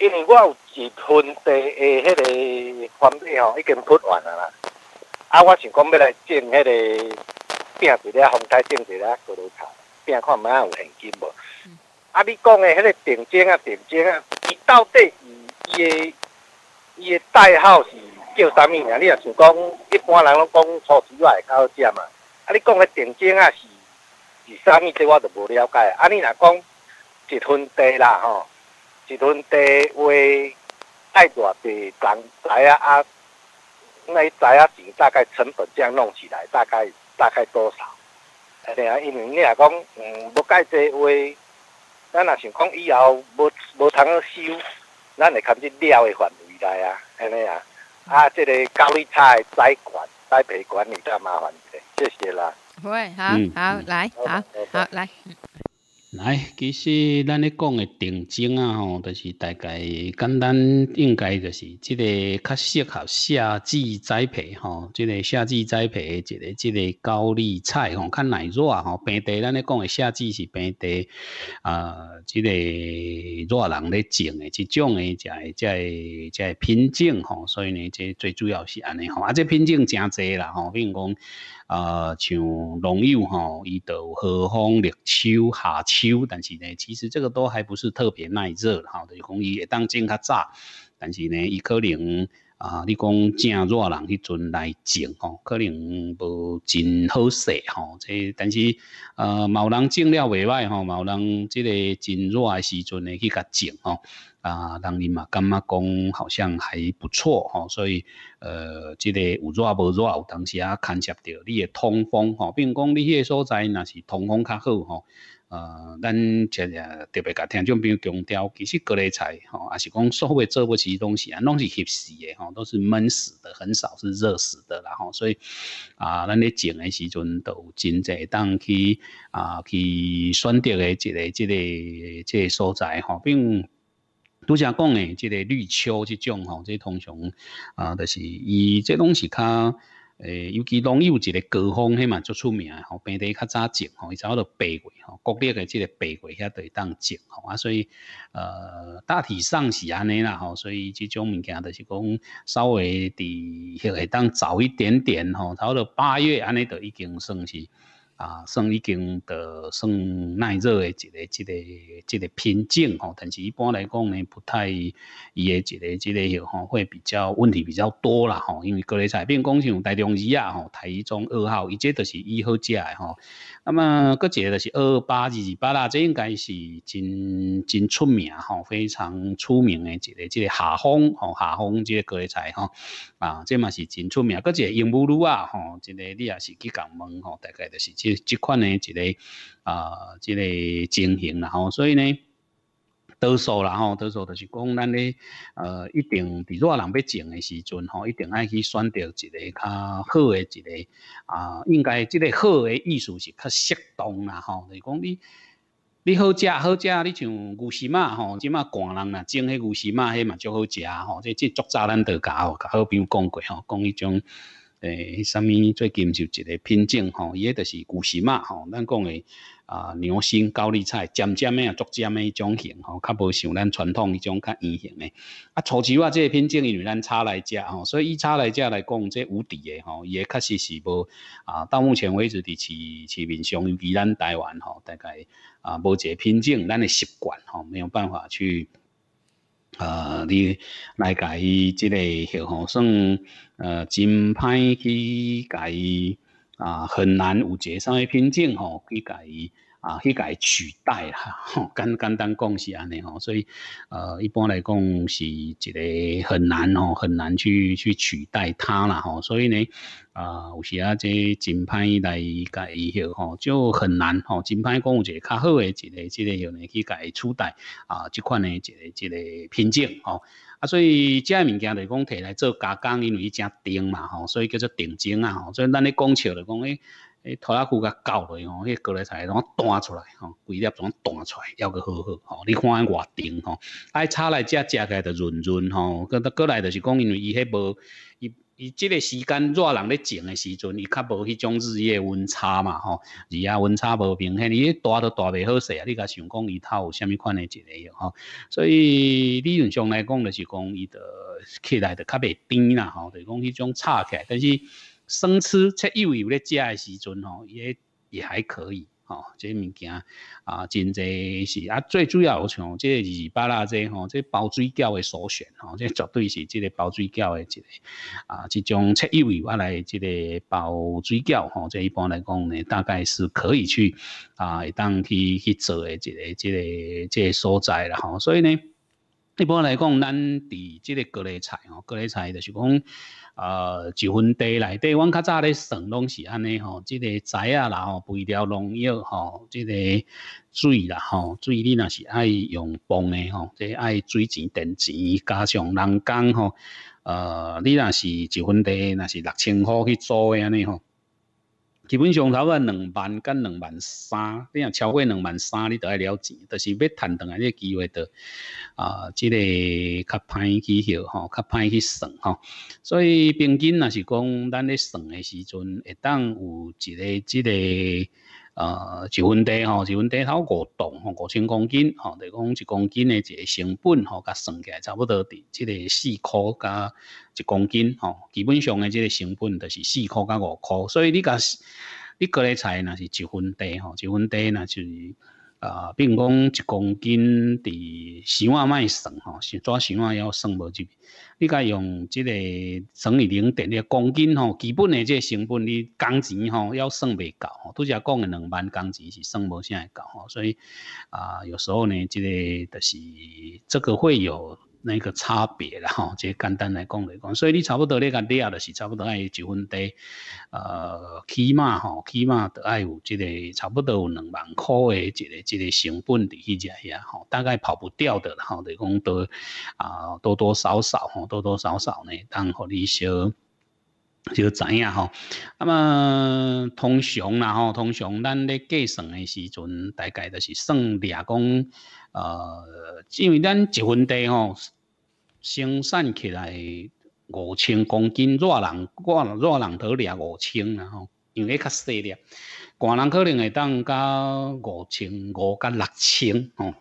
因为我有一分地的迄个方地吼已经铺完啊啦，啊，我想讲要来种迄个田地了，红台种一了，几多头田看嘛有现金无？啊，你讲的迄个定金啊，定金啊，伊到底伊的伊的代号是叫啥物啊？你若想讲一般人拢讲粗丝会较好食嘛？啊，你讲的定金啊是是啥物？这我都无了解。啊，你若讲一分地啦吼。一吨地话，爱偌地长台啊？啊，那一台啊，钱大概成本这样弄起来，大概大概多少？哎呀，因为你啊讲，嗯，无改这话，咱啊想讲以后无无通去修，咱会靠近料的范围内啊，安尼啊。啊，这个高利差的债管栽培管理较麻烦些，谢谢啦。喂，好好来，好好来。来，其实咱咧讲诶定睛啊吼，就是大概简单应该就是，即个较适合夏季栽培吼，即个夏季栽培，即个即个高丽菜吼，较耐热吼，平地咱咧讲诶夏季是平地啊，即个热人咧种诶，即种的在在在品种吼，所以呢，即最主要是安尼吼，啊，即品种诚济啦吼，比如讲。啊，像农药吼，伊有好风立秋、夏秋，但是呢，其实这个都还不是特别耐热，哈，就是讲伊会当种较早，但是呢，伊可能啊，你讲正热人迄阵来种吼，可能无真好势吼，这但是呃，有人种了未歹吼，有人这个真热诶时阵呢去甲种吼。啊，人你嘛，感觉讲好像还不错吼，所以呃，即个有热无热，有当时啊，牵涉着你诶通风吼，并讲你迄个所在若是通风较好吼。呃，咱即个特别甲听众，比如强调，其实各类菜吼，也是讲所谓做不起东西啊，拢是吸死的吼，都是闷死的，很少是热死的啦吼。所以啊，咱咧种的时阵都真济，当去啊去选择的即个即个即个所在吼，并。拄则讲诶，即个绿秋即种吼，即通常啊，就是伊即拢是较诶，尤其拢有一个高峰，迄嘛，足出名吼，平地较早种吼，伊差不多八月吼，国立诶即个八月遐会当种吼啊，所以呃，大体上是安尼啦吼，所以即种物件著是讲稍微伫迄会当早一点点吼，差不多八月安尼著已经算是。啊，算已经得算耐热诶一个一个一个品种吼，但是一般来讲呢，不太伊诶一个一个许吼会比较问题比较多啦吼，因为各类菜，比如讲像台中鱼啊吼，台中二号，伊这都是伊好食诶吼。那么，个者就是二八二二八啦，这应该是真真出名吼，非常出名诶一个一个下风吼下风这个菜吼。啊，这嘛是真出名，个鹦鹉乌啊吼，一个你也是去甲问吼，大概就是即。即款呢一个啊，一个情形啦吼，所以呢，多数啦吼，多数就是讲，咱咧呃一定，伫热人要种诶时阵吼，一定爱去选择一个较好诶一个啊，应该即个好诶意思是较适当啦吼，就是讲你你好食好食，你像牛丝嘛吼，即嘛寒人啦，种迄牛丝嘛，迄嘛足好食吼，即即足早咱得加甲好朋友讲过吼，讲迄种。诶，啥物最近就一个品种吼，伊、迄都是古时嘛吼，咱讲诶啊，牛心、高丽菜、尖尖诶啊、竹尖诶迄种型吼，较无像咱传统迄种较圆型诶。啊，初期话即个品种因为咱炒来食吼，所以以炒来食来讲，即无底诶吼，伊、诶确实是无啊。到目前为止，伫市市民上其咱台湾吼，大概啊无一个品种，咱诶习惯吼，没有办法去。呃，你来甲伊即个，吼算呃，真歹去甲伊啊，很难有啥物品种吼去甲伊。啊，去改取代啦，吼，简简单讲是安尼吼，所以，呃，一般来讲是一个很难吼，很难去去取代它啦吼，所以呢，啊，有时啊，即真歹来改以后吼，就很难吼，歹讲有一个较好诶，一个一个迄呢去改取代啊，即款诶一个一个品种吼，啊，所以即物件来讲摕来做加工，因为伊正顶嘛吼，所以叫做定精啊吼，所以咱咧讲笑就讲诶。诶，拖拉机甲搞落去吼，迄个菜种端出来吼，规粒种端出来，要佮好好吼。你看外定吼，爱炒来食，食起来就润润吼。佮佮来就是讲，因为伊迄无，伊伊即个时间热人咧种诶时阵，伊较无迄种日夜温差嘛吼。日夜温差无平，伊迄大都大袂好势啊。你甲想讲伊透有虾米款一个类吼？所以理论上来讲，就是讲伊就起来就较袂甜啦吼，就是讲迄种炒起，来，但是。生吃七柚柚咧，食诶时阵吼，也也还可以吼，这物件啊，真侪是啊，最主要像这二八啦，这吼，这包水饺诶首选吼，这绝对是这个包水饺诶一个啊，这种七柚柚我来这个包水饺吼，这一般来讲呢，大概是可以去啊，当去去做诶一个、这个、这个所在了吼，所以呢，一般来讲，咱伫这个各类菜吼，各类菜就是讲。呃，一分地来？底，阮较早咧算拢是安尼吼，即个仔啊，啦吼，肥料农药吼，即个水啦吼，水你若是爱用泵诶吼，即爱水钱电钱加上人工吼，呃，你若是一分地，若是六千块去租诶安尼吼。基本上差不多两万跟两万三，你若超过两万三，你就要了钱，就是要赚回来这机会的啊，这个较歹去学哈，较难去算哦。所以平均若是讲，咱咧算的时阵会当有一个、一个。呃，一分地吼，一分地头五栋吼，五千公斤吼，就讲一公斤的一个成本吼，甲算起来差不多伫即个四块加一公斤吼，基本上的即个成本就是四块加五块，所以你甲你割咧菜若是一分地吼，一分地那是。啊，并讲一公斤伫十万卖算吼，抓十万要算无入。你该用这个乘以零点一公斤吼，基本的这成本，你工钱吼要算未到，都是讲的两万工钱是算无下来到。所以啊，有时候呢，这个就是这个会有。那个差别啦吼，即简单来讲来讲，所以你差不多你甲你也就是差不多爱一分得，呃起码吼起码得爱有即个差不多有两万块的即个即个成本伫去食遐吼，大概跑不掉的吼，就讲多啊多多少少吼多多少少呢，当互你小。就知影吼，那么通常啦吼，通常咱咧计算诶时阵，大概就是算掠讲，呃，因为咱一份地吼，生产起来五千公斤，热人热热人头掠五千啦吼，因为较细俩，寒人可能会当到五千五跟六千吼。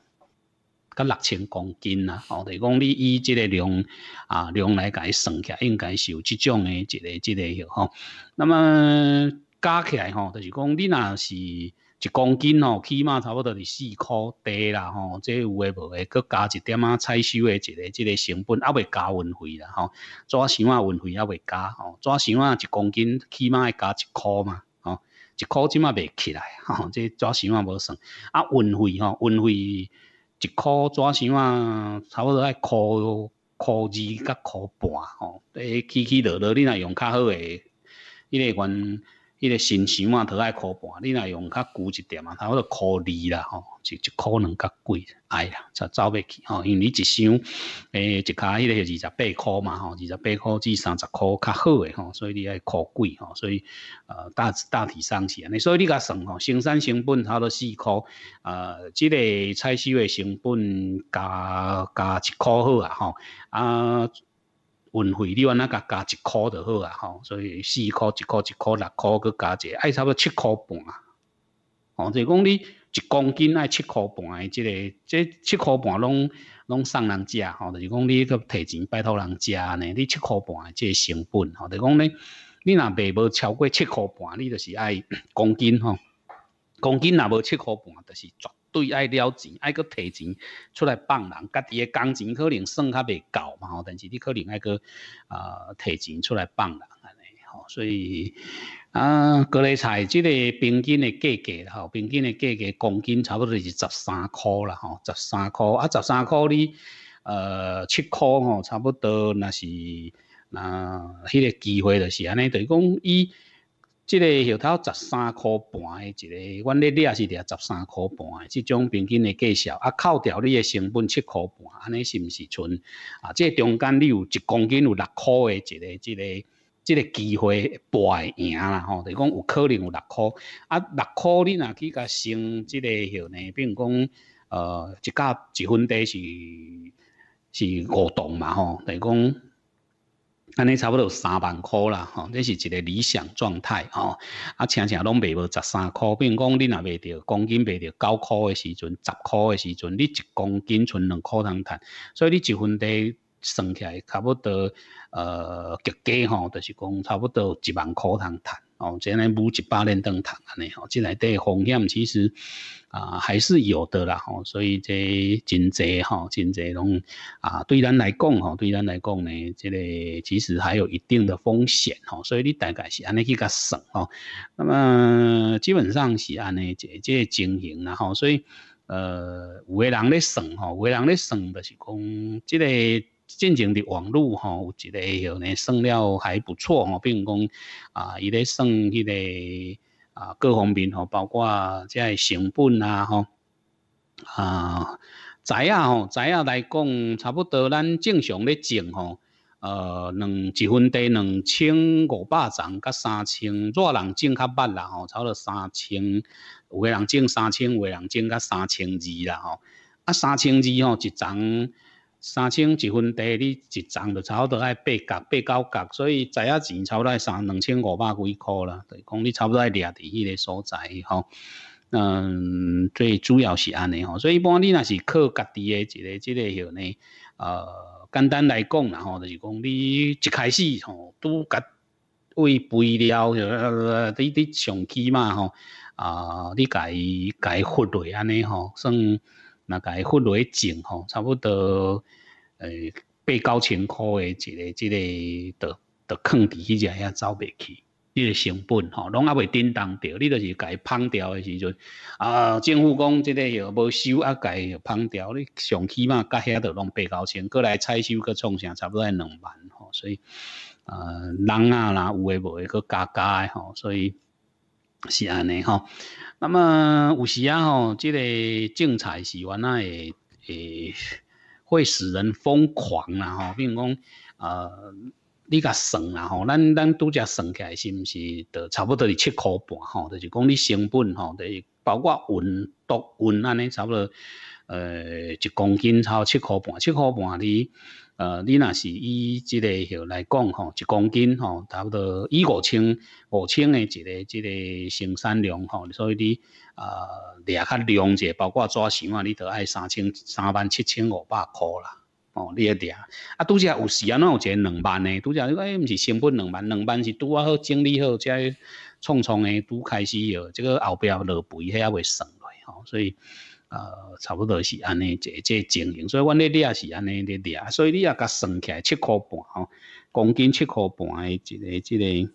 噶六千公斤啦，吼，就是讲你以即个量啊量来甲伊算下，应该是有即种诶一个，一个吼。那么加起来吼，就是讲你若是，一公斤吼，起码差不多是四箍多啦，吼。这有诶无诶，搁加一点仔采收诶这个，即个成本也未加运费啦，吼。纸箱仔运费也未加，吼，纸箱仔一公斤起码要加一箍嘛，吼，一箍即码未起来，吼，这纸箱仔无算，啊运费吼，运费。一箍纸箱啊，差不多爱箍箍二甲箍半吼，欸起起落落，你若用较好诶，一勒原。迄个新箱啊，摕爱箍盘，你若用较旧一点啊，不多箍二啦吼，一一箍两较贵，哎呀，就走袂去吼，因为你一箱诶，一骹迄个二十八箍嘛吼，二十八箍至三十箍较好诶吼，所以你爱箍贵吼，所以呃，大大体上是安尼，所以你甲算吼，生产成本不多四箍，呃，即个采收诶成本加加一箍好啊吼啊。运费你安尼甲加一元就好啊！吼，所以四元、一元、一元、六元去加者，爱差不多七元半啊！吼，就是讲你一公斤爱七元半诶，即个，即七元半拢拢送人食吼，就是讲你去提钱拜托人食呢，你七元半即个成本吼，就是讲你你若卖无超过七元半，你就是爱公斤吼，公斤若无七元半，就是对，爱了钱，爱搁提钱出来帮人，家己诶工钱可能算较未够嘛吼，但是你可能爱搁啊提钱出来帮人安尼吼，所以啊，各类菜即个平均诶价格吼，平均诶价格公斤差不多是十三箍啦吼，十三箍啊，十三箍你呃七箍吼，差不多若是若迄个机会就是安尼，等于讲伊。即个下头十三块半诶，即个，阮咧你也是伫十三块半诶，即种平均诶计数，啊，扣掉你诶成本七块半，安尼是毋是存？啊，即中间你有一公斤有六块诶，即个即个即个机会博赢啦吼，就讲有可能有六块，啊，六块你若去甲升即个下呢，并讲，呃，一甲一分底是是五档嘛吼，就讲。安尼差不多三万块啦，吼，这是一个理想状态，吼。啊，常常拢卖无十三块，比如讲，你若卖着公斤卖着九块的时阵，十块的时阵，你一公斤剩两块通赚，所以你一分地算起来差不多，呃，结果吼，就是讲差不多一万块通赚。哦，这样无一百年登堂安尼吼，即来对风险其实啊还是有的啦，吼，所以这真侪吼，真侪拢啊对咱来讲吼，对咱来讲呢，即个其实还有一定的风险吼，所以你大概是安尼去甲算吼，那么基本上是安尼一即经营啦吼，所以呃有个人咧算吼，有个人咧算就是讲即个。进前的网路吼，有一个吼，呢，算了还不错吼，并讲啊，伊咧算迄个啊，各方面吼，包括即个成本啊吼，啊，仔啊吼，仔啊来讲，差不多咱正常咧种吼，呃，两一分地两千五百丛，甲三千，热人种较捌啦吼，不多三千，有个人种三千，有个人种甲三千二啦吼，啊，三千二吼，一丛。三千一分地，你一张就差不多爱八角、八九角，所以知影钱差不多三两千五百几块啦。讲你差不多爱抓伫迄个所在吼，嗯，最主要是安尼吼，所以一般你若是靠家己诶一个、一个吼呢。呃，简单来讲啦吼，就是讲你一开始吼都甲为肥料，个，你你上起码吼。啊，你家家己忽略安尼吼，算。那该花落去钱吼，差不多，呃，八九千块的，一个、即个，都都藏伫起只，也走未去。迄个成本吼，拢阿未振动着。你就是该烹调的时阵，啊，政府讲即个许无收，啊，该烹调，你上起码甲遐都拢八九千，过来采收，去创啥，差不多要两万吼。所以，呃，人啊啦，有诶无诶，去加加诶吼，所以。是安尼吼。那么有时啊吼，这个竞彩是原来诶，会使人疯狂啦吼。比如讲，呃，你甲算啦吼，咱咱拄则算起来是毋是，就差不多是七箍半吼。就是讲你成本吼，就是包括运、毒运安尼，差不多呃一公斤超七箍半，七箍半哩。呃，你若是以即个吼来讲吼，一公斤吼，差不多一五千五千诶一个即个生产量吼，所以你呃，掠较量者，包括纸箱啊，你都爱三千三万七千五百箍啦，哦，你要掠。啊，拄则有时啊，我有一个两万诶，拄则啊，哎，毋是成本两万，两万是拄啊好整理好，才匆匆诶拄开始哟，即个后壁落肥迄啊未算落吼，所以。呃，差不多是安尼，这这经营，所以我咧你也是安尼咧掠，所以你也甲算起来七块半吼，公斤七块半的，一个即个，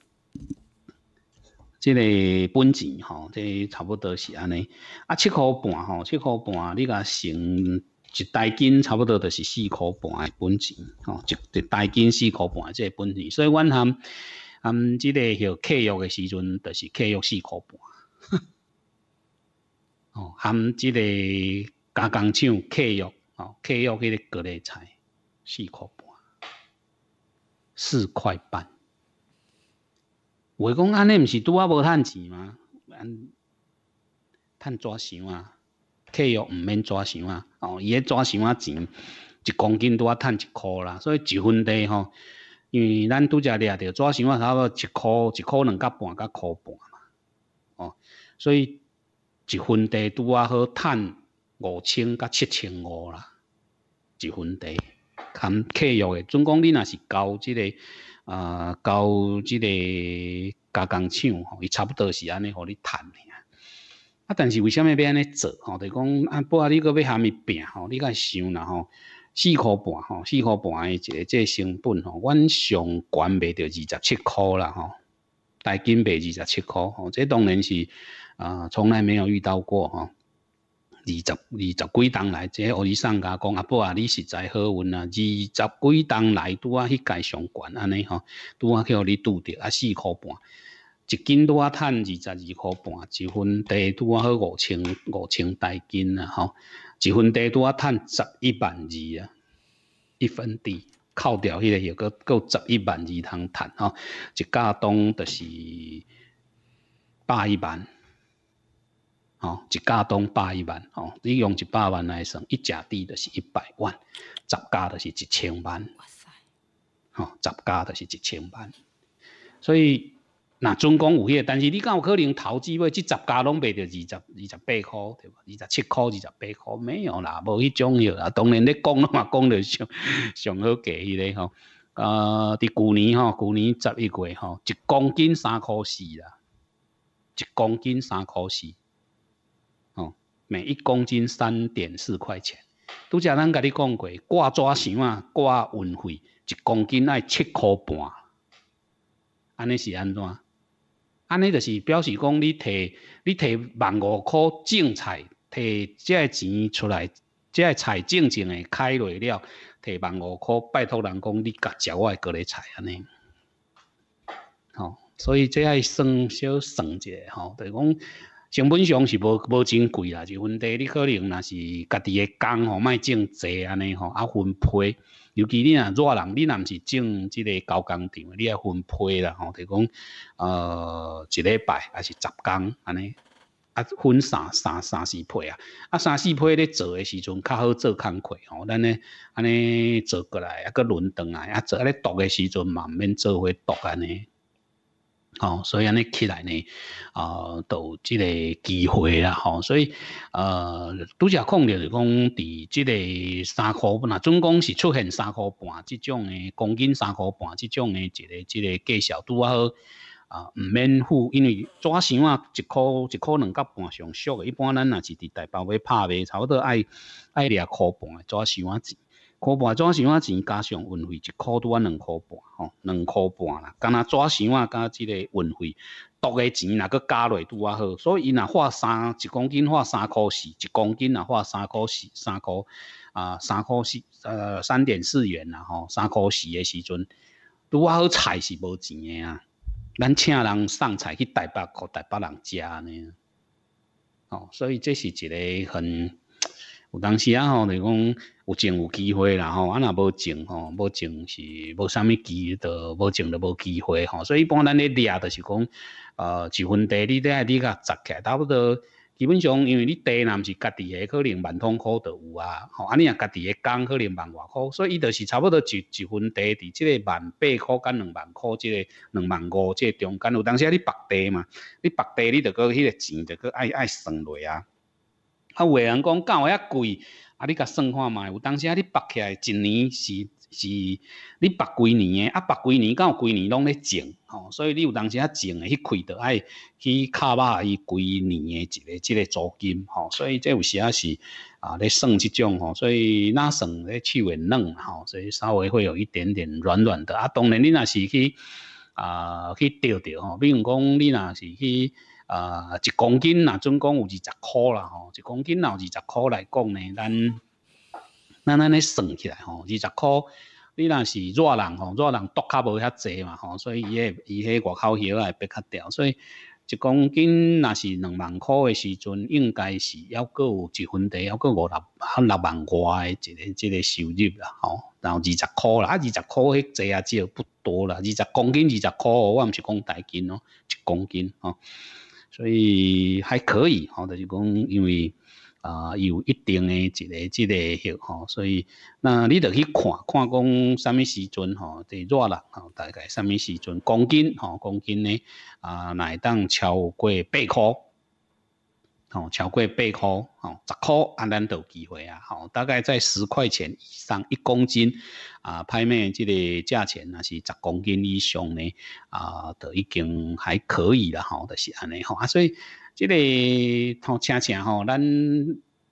即个本钱吼，即差不多是安尼。啊，七块半吼，七块半你甲算一袋金差不多就是四块半的本钱吼，一袋金四块半即本钱，所以阮含含即个许客约的时阵，就是客约四块半。哦，含即个加工厂客约，哦，客约迄个割类菜，四块半，四块半。话讲安尼，毋是拄啊无趁钱吗？安趁纸箱啊？客约毋免纸箱啊？哦，伊咧纸箱啊钱，一公斤拄啊趁一箍啦。所以一分地吼，因为咱拄则掠着纸箱啊，差不多一箍一箍两角半，甲箍半嘛。哦，所以。一分地拄仔好趁五千到七千五啦，一分地，含契约诶，总讲你若是交即个，呃，交即个加工厂吼，伊差不多是安尼，互你趁诶。啊，但是为虾米要安尼做吼？就讲啊，不，你搁要虾米拼吼？你个想啦吼，四箍半吼，四箍半诶，一个即成本吼，阮上悬卖着二十七箍啦吼，大金卖二十七箍吼，这当然是。啊，从来没有遇到过哈！二十、二十几档来，即个我伊商家讲阿伯啊，你实在好运啊！二十几档来，拄啊迄界上悬安尼吼，拄啊去互你拄着啊四箍半，一斤拄啊趁二十二箍半，一分地拄啊好五千五千台斤啊吼，一分地拄啊趁十一万二啊，一分地扣掉迄个又够够十一万二通趁吼，一家档就是百一万。哦，一家东百一万哦，你用一百万来算，一只地的是一百万，十家的是一千万。哇塞！哦，十家的是一千万，所以那总共有迄、个，但是你敢有可能投资买即十家拢卖着二十二十八箍对吧？二十七箍，二十八箍没有啦，无迄种许啦。当然你讲嘛讲着上上好价迄个吼，呃，伫旧年吼，旧年十一月吼，一公斤三箍四啦，一公斤三箍四。每一公斤三点四块钱，拄则咱甲你讲过，挂纸箱啊，挂运费一公斤要七块半，安尼是安怎？安尼著是表示讲，你摕你摕万五块种菜，摕即个钱出来，即个菜种种的开落了，摕万五块拜托人讲，你甲食我的隔离菜，安尼。哦，所以这爱算小算一下，吼，等是讲。基本上是无无真贵啦，就问题你可能若是家己诶工吼卖种侪安尼吼啊分配，尤其你若热人，你若毋是种即个高工场，你爱分配啦吼，就讲呃一礼拜还是十工安尼，啊分三三三四批啊，啊三四批咧做诶时阵较好做工课吼，咱咧安尼做过来啊个轮转啊，啊做咧毒诶时阵嘛毋免做伙毒安尼。哦，所以安尼起来呢，啊，都即个机会啦，吼，所以，呃，拄则讲着讲，伫即个三箍半，啊，总共是出现三箍半即种诶，公斤，三箍半即种诶，一个即个计小拄啊好，啊，毋免付，因为纸箱啊，一箍一箍两角半上俗诶，一般咱若是伫台北买拍卖，差不多爱爱两箍半纸箱啊钱。箍半，纸箱仔钱加上运费，一箍拄啊两箍半，吼，两箍半啦。干焦纸箱仔加即个运费，毒诶钱若个加落拄啊好。所以，伊若花三一公斤花三箍四，一公斤若花三箍四，三箍啊三箍四，呃三点四元啦吼，三箍四的时阵，拄啊好菜是无钱的啊。咱请人送菜去台北，互台北人食安尼。啊哦，所以这是一个很。有当时啊吼，就讲有种有机会啦吼，啊若无种吼，无种是无啥物机会，无种就无机会吼。所以一般咱咧掠著就是讲，呃，一分地你咧你甲集起，差不多基本上因为你地，若毋是家己诶，可能万通箍都有啊，吼，啊你啊家己诶工可能万外箍，所以伊就是差不多一一分地，伫即个万八箍甲两万箍，即个两万五，即个中间。有当时啊你白地嘛，你白地你著搁迄个钱著搁爱爱算落啊。啊，有人讲有遐贵，啊，你甲算看卖，有当时啊，你拔起来一年是是，你拔几年诶，啊，拔几年有几年拢咧种，吼。所以你有当时啊，种诶去开着爱去卡巴伊几年诶一个即个租金，吼。所以这有时啊是啊，咧算即种，吼。所以那算咧气味嫩，吼。所以稍微会有一点点软软的。啊，当然你若是去啊去钓钓，吼。比如讲你若是去。啊，一公斤啦，总共有二十块啦，吼，一公斤有二十块来讲呢，咱咱咱尼算起来吼，二十块，你若是热人吼，热人多较无遐济嘛，吼，所以伊迄伊迄外口箬来比较吊，所以一公斤若是两万块诶时阵，应该是要搁有一分地，要搁五六六万外诶，一个一个收入啦，吼，然后二十块啦，啊，二十块迄济啊，少不多啦，二十公斤二十块哦，我毋是讲大斤哦，一公斤吼。所以还可以哈，就是讲，因为啊有一定的一个、这个，吼，所以那你得去看，看讲什么时阵吼，这热啦，吼，大概什么时阵公斤吼，公斤呢啊，乃当超过八块。哦，过贵贝块，哦，十块安咱都机会啊，哦，大概在十块钱以上一公斤啊，拍卖即个价钱那是十公斤以上呢，啊，都已经还可以了。吼，是安尼，所以即个套车车吼，咱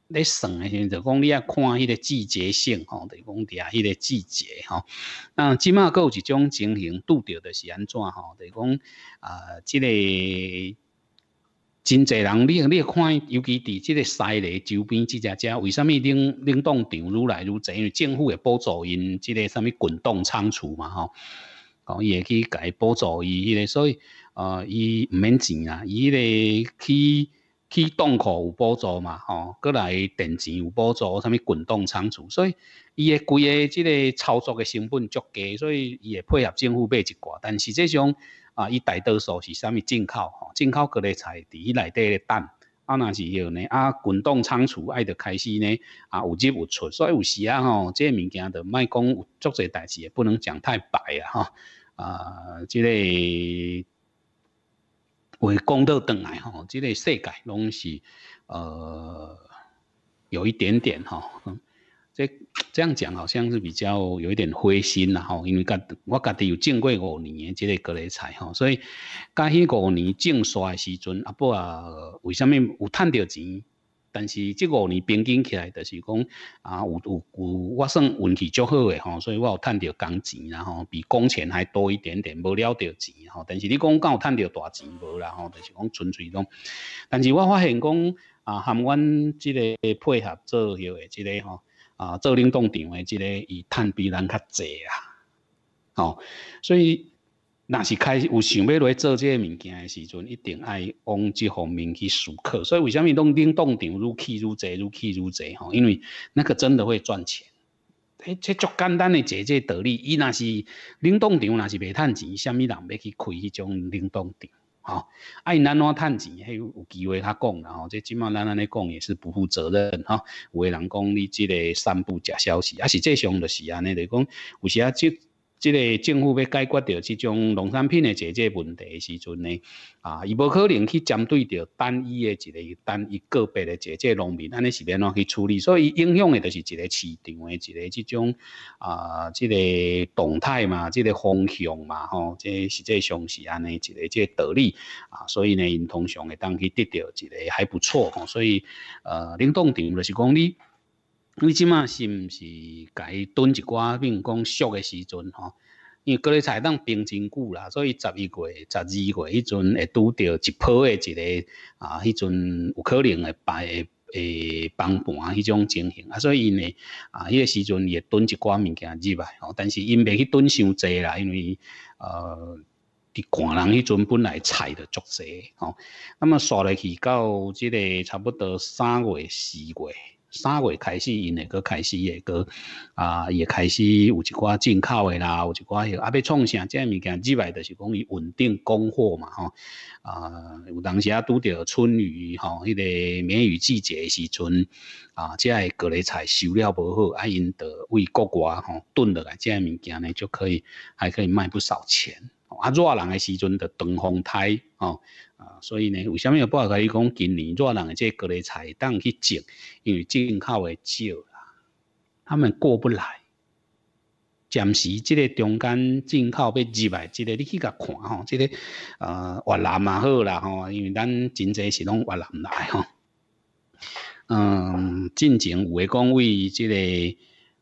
咧算候就讲你要看迄个季节性，吼，等于讲底下迄个季节，那起码有一种情形，度着的是安怎，吼，等于讲啊，个。真侪人，你你看，尤其伫即个西丽周边，即只只，为什么领冷冻场愈来愈侪？因为政府会补助因，即个什么滚动仓储嘛，吼，哦，伊会去伊补助伊，迄个，所以呃，伊毋免钱啊，伊迄个去去档口有补助嘛，吼，再来电钱有补助，什么滚动仓储，所以伊个规个即个操作嘅成本足低，所以伊会配合政府买一寡，但实际上。啊，伊大多数是啥物进口吼，进口各类菜伫伊内底咧等，啊，若是迄呢啊，滚动仓储爱着开始呢，啊，有进有出，所以有时啊吼，即个物件着卖讲有足侪代志，也不能讲太白啊吼，啊，即、个话讲倒倒来吼，即个世界拢是呃有一点点哈。这这样讲，好像是比较有一点灰心啦，吼。因为个我个己有种过五年，的这个格雷菜吼，所以介迄五年种沙的时阵，阿伯啊，为什么有赚到钱？但是这五年平均起来，就是讲啊，有有有，我算运气较好个吼，所以我有赚到工钱然后比工钱还多一点点，无了到钱吼。但是你讲敢有赚到大钱无啦？吼，就是讲纯粹讲。但是我发现讲啊，含阮即个配合做药个即个吼。啊，做冷冻场的即个，伊赚比咱较济啊，哦，所以，若是开有想要来做即个物件的时阵，一定爱往即方面去熟客。所以，为什么冷冻场愈去愈济，愈去愈济？吼，因为那个真的会赚钱。迄这足简单的一个道理，伊若是冷冻场，若是袂赚钱，虾米人要去开迄种冷冻场？吼、哦。啊，因安怎趁钱，迄有机会较讲啦吼。即即满咱安尼讲也是不负责任吼、有诶人讲你即个散布假消息，啊，实际上著是安尼，就讲、有时啊即。即个政府要解决到即种农产品的这决问题时阵呢，啊，伊无可能去针对着单一的一个单一个别个这决农民，安尼是变怎去处理。所以影响的都是一个市场的一个即种啊，即个动态嘛，即个方向嘛，吼，这是际上市安尼一个即个道理啊。所以呢，因通常会当去得到一个还不错吼。所以呃，领导层就是讲你。你即马是毋是该炖一寡，比如讲熟诶时阵吼，因为各类菜当冰真久啦，所以十一月、十二月迄阵会拄着一波诶一个啊，迄阵有可能会败诶崩盘迄种情形啊，所以因呢啊，迄个时阵会炖一寡物件入来，吼，但是因未去炖伤侪啦，因为呃，伫寒人迄阵本来菜就足侪，吼，那么刷落去到即个差不多三月、四月。三月开始，因诶个开始，个啊也开始有一寡进口诶啦，有一寡许啊要创啥，即个物件进来就是讲伊稳定供货嘛，吼啊有当时啊拄着春雨吼，迄个梅雨季节诶时阵啊，即个各类菜收了无好，啊，因着为国外吼炖落来，即个物件呢就可以还可以卖不少钱。啊，热人诶时阵着长风台哦，啊，所以呢，为虾米要报告伊讲今年热人诶，即个各类菜当去种，因为进口诶少啦，他们过不来。暂时即个中间进口要入来，即个你去甲看吼，即个呃越南嘛好啦吼，因为咱真侪是拢越南来吼。嗯，进前有诶讲为即个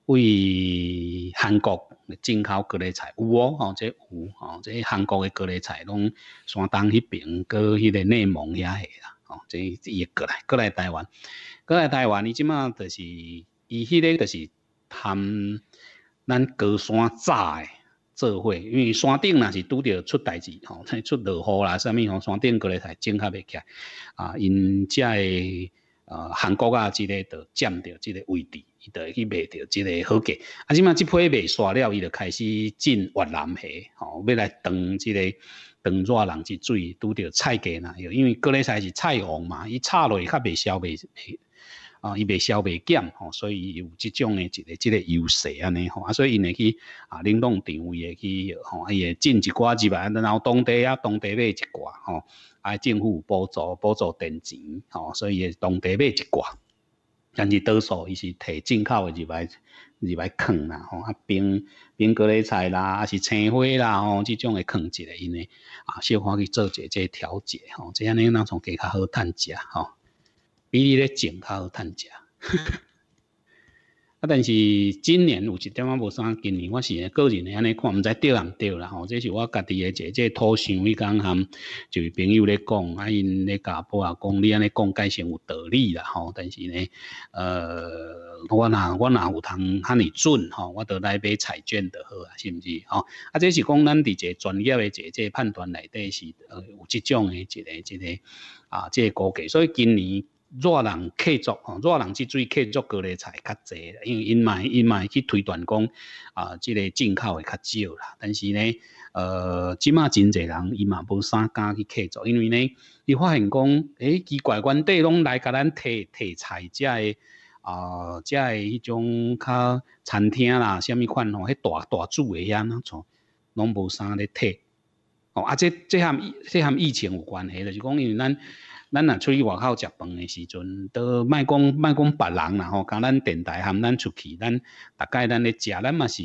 为韩国。进口各类菜有哦，吼，这有吼，这韩国的各类菜拢山东迄边过，迄个内蒙遐下啦，吼，这也过来，过来台湾，过来台湾，伊即马就是伊迄个就是谈咱高山的做伙，因为山顶若是拄着出代志吼，出落雨啦，啥物吼，山顶各类菜种合袂起来啊，因遮的。呃，韩国啊即个着占着即个位置，伊着去卖着即个好价。啊，即码即批卖煞了，伊着开始进越南虾，吼，要来当即个当热人之水，拄着菜价呐，因为各类菜是菜王嘛，伊炒落去较未消未，啊，伊未消未减，吼，所以有即种诶一个即个优势安尼吼，啊，所以因会去啊，冷冻场位会去，吼，会进一寡入来，然后当地啊，当地买一寡吼。啊，政府补助补助电钱吼，所以当地买一寡，但是多数伊是摕进口的入来入来藏啦吼，啊，冰冰格类菜啦，啊是青花啦吼，即种的藏一个因为啊，小可去做一下这调解吼，这样尼咱从加较好趁钱吼，比你咧较好趁钱。啊！但是今年有一点啊，无啥。今年我是个人安尼看，毋知对人对啦吼。这是我家己诶，一个偷想伊讲，含就是朋友咧讲，啊因咧甲婆啊讲，你安尼讲，解先有道理啦吼。但是呢，呃，我若我若有通安尼准吼？我倒来买彩券著好啊，是毋是吼？啊，即是讲咱伫个专业诶，一个判断内底是呃有即种诶，一个一个啊，即个估计，所以今年。热人客作吼，热人去做客作个咧菜较济，因为因卖因卖去推断讲啊，即个进口会较少啦。但是呢，呃，即马真济人伊嘛无三敢去客作，因为呢，伊发现讲，哎，奇怪，原地拢来甲咱摕摕菜只的啊，只的迄种较餐厅啦，什物款吼，迄大大主诶遐那种，拢无三咧摕。哦，啊，即这项即项疫情有关系了，是讲因为咱。咱若出去外口食饭诶时阵，都卖讲卖讲别人啦吼，甲咱电台含咱出去，咱大概咱咧食，咱嘛是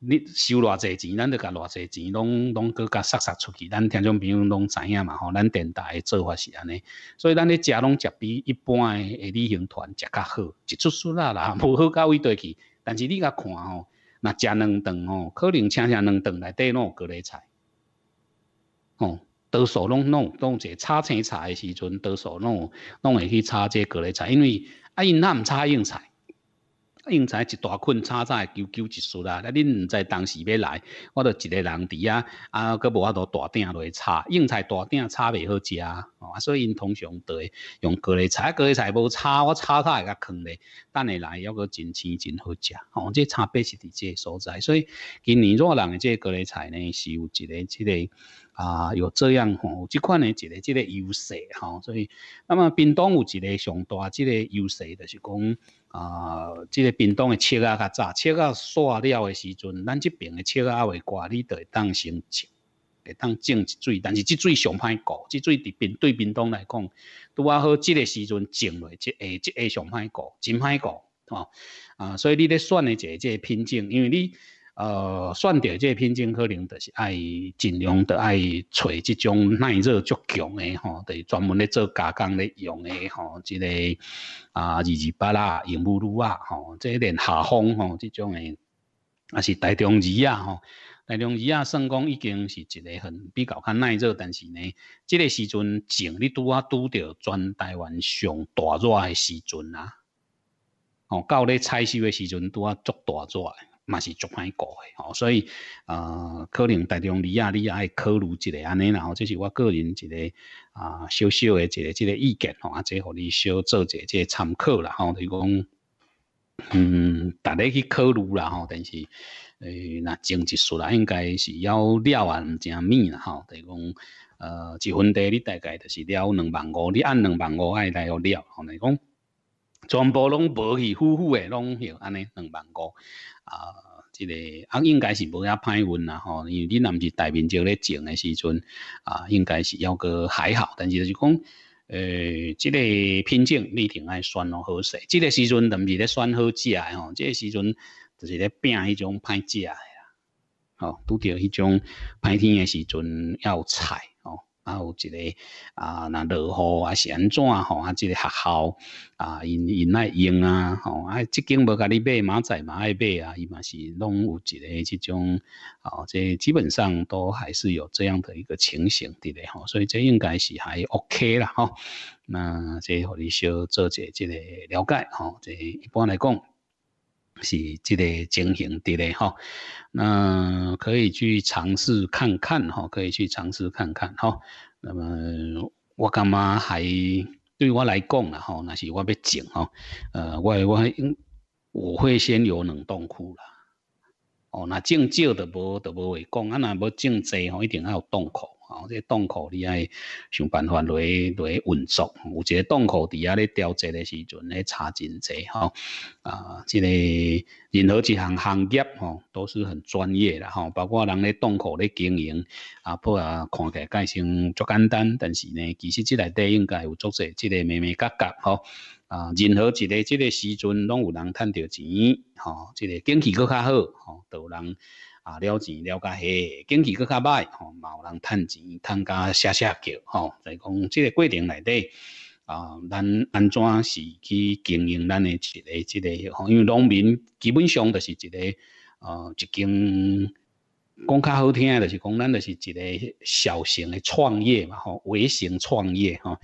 你收偌济钱，咱就甲偌济钱拢拢各甲塞塞出去，咱听众朋友拢知影嘛吼，咱电台诶做法是安尼，所以咱咧食拢食比一般诶旅行团食较好，一出出啦啦，无好到位倒去。但是你甲看吼，那食两顿吼，可能请请两顿内底拢有各类菜，吼。多数拢弄弄一个炒青菜的时阵，多数弄弄会去炒这各类菜，因为啊因他毋炒硬菜，硬菜一大捆炒炒会久一束啦。那恁在当时要来，我著一个人伫啊，啊，佮无法度大鼎落去炒，硬菜大鼎炒袂好食哦，所以因通常都用各类菜，各类菜无炒，我炒炒会较香咧。等下来要佮真鲜真好食哦，这炒别是伫这所在，所以今年热人这各类菜呢，是有一个之个。啊，有这样吼，这款呢，一个即个优势哈，所以，那么冰冻有一个上大即个优势就是讲啊，这个冰冻的切啊较早切啊，煞了的时阵，咱这边的切啊会挂，你就会当先切，会当种一水，但是这水上歹过，这水伫冰对冰冻来讲，拄啊好，这个时阵种落，即下即下上歹过，真歹过吼。啊，所以你咧选的这这品种，因为你。呃，算到这品种可能就是爱尽量的爱找这种耐热足强的吼，是专门咧做加工咧用的吼，即个啊，二二八啦、鹦鹉螺啊，吼，即连夏风吼，即种的也是大中鱼啊，吼，大中鱼啊，算讲已经是一个很比较较耐热，但是呢，即个时阵前你拄啊拄着全台湾上大热的时阵啊，吼，到咧采收的时阵拄啊足大热。嘛是足蛮顾诶吼，所以呃，可能大中你也你也爱考虑一个安尼啦，吼，这是我个人一个啊，小小诶一个即个意见吼，啊，即互你小做一下即参考啦，吼，就讲，嗯，逐个去考虑啦，吼，但是，诶，若经济术啦，应该是要了啊，毋成物啦，吼，就讲，呃，一分地你大概就是了两万五，你按两万五爱来互了，吼，就讲。全部拢无去，乎乎的，拢像安尼两万五啊，即个啊应该是无遐歹运啦吼，因为你若毋是大面蕉咧种的时阵啊，应该是抑哥还好，但是就讲诶，即个品种你一定爱选好势，即个时阵毋是咧选好食的吼，即个时阵就是咧拼迄种歹食的啦，吼，拄着迄种歹天的时阵要采。啊，有一个啊，那乐呵啊，安怎吼啊，这个学校啊，因因爱用啊，吼啊，即间无甲你买，马仔嘛爱买啊，伊嘛是拢有一个即种，哦，这基本上都还是有这样的一个情形伫咧吼，所以这应该是还 OK 啦，吼，那这互你小做者即个了解，吼，这一般来讲。是这个情形的嘞哈，那可以去尝试看看哈，可以去尝试看看哈。那么我干嘛还对我来讲啦哈？那是我要种哈，呃，我我我会先有冷冻库啦。哦，那种少的无的无会讲，啊，那要种多吼，一定要有冻库。哦，这洞口你爱想办法来来运作，有一个洞口底下咧调节的时阵咧差真济吼。啊，这个任何一项行业吼都是很专业啦吼，包括人咧洞口咧经营啊，不啊看起来介先足简单，但是呢，其实即内底应该有足者，即个眉眉角角吼啊，任何一个即个时阵拢有人赚着钱吼，即个景气佫较好吼，都有人。啊，了钱了，甲迄经济搁较歹吼，嘛、有人趁钱，趁甲下下叫吼，在讲即个过程内底啊，咱安怎是去经营咱诶一个这个？吼，因为农民基本上就是一个呃，一间讲较好听诶，就是讲，咱就是一个小型诶创业嘛，吼，微型创业吼。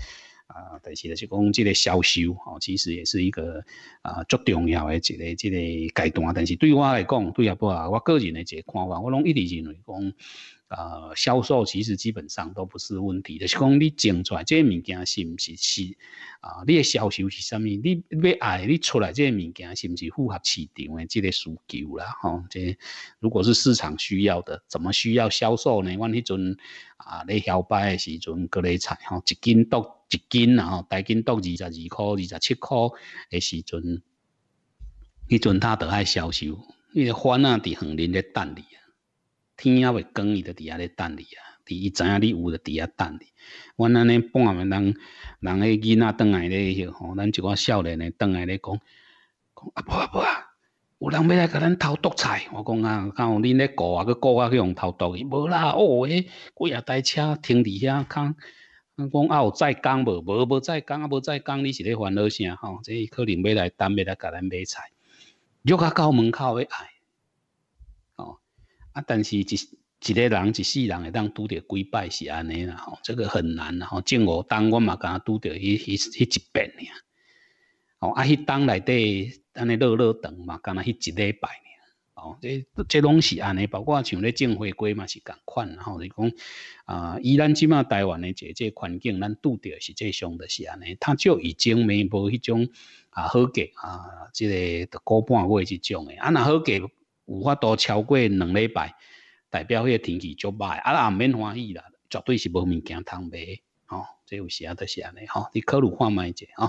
啊，但是就是讲这个销售哦，其实也是一个啊，最重要的一个、一个阶段但是对我来讲，对阿波啊，我个人的一个看法，我拢一直认为讲，啊，销售其实基本上都不是问题。就是讲你整出来这个物件是毋是是啊？你销售是啥物？你要爱你出来这个物件是毋是符合市场诶这个需求啦？吼，这如果是市场需要的，怎么需要销售呢？我那阵啊，咧摇摆诶时阵，各类菜吼，一斤多。一斤啊，吼，大斤都二十二块、二十七块的时阵，迄阵他都爱销售。迄个番啊，伫横林咧等你啊，天啊未光，伊都伫遐咧等你啊，伫伊知影你有就伫遐等你。阮安尼半暝人，人迄囡仔转来咧，迄吼，咱一寡少年诶转来咧讲，讲阿婆阿婆，有人要来甲咱偷毒菜。我讲啊，敢有恁咧顾啊？去顾啊？去用偷毒？无啦，哦，迄几啊台车停伫遐，看。啊，讲啊有再讲无？无无再讲啊无再讲，汝是咧烦恼啥吼？这伊可能要来单要来甲咱买菜，约啊到门口诶爱，吼、啊！但是一一个人一世人会当拄着几摆是安尼啦吼，这个很难啦吼。正、哦、我当我嘛敢拄着迄迄迄一遍尔，吼、啊！迄当内底安尼落落等嘛，敢若迄一礼拜。哦，这这拢是安尼，包括像咧政府改嘛是共款，然后就讲啊，依咱即马台湾的这这环境，咱拄着是这相的是安尼，他就已经没无迄种啊好价啊，即个的高半月即种的，啊若好价有法度超过两礼拜，代表迄个天气足歹，啊啊免欢喜啦，绝对是无物件通卖，吼，即有时啊都是安尼，吼，你考虑换卖者啊？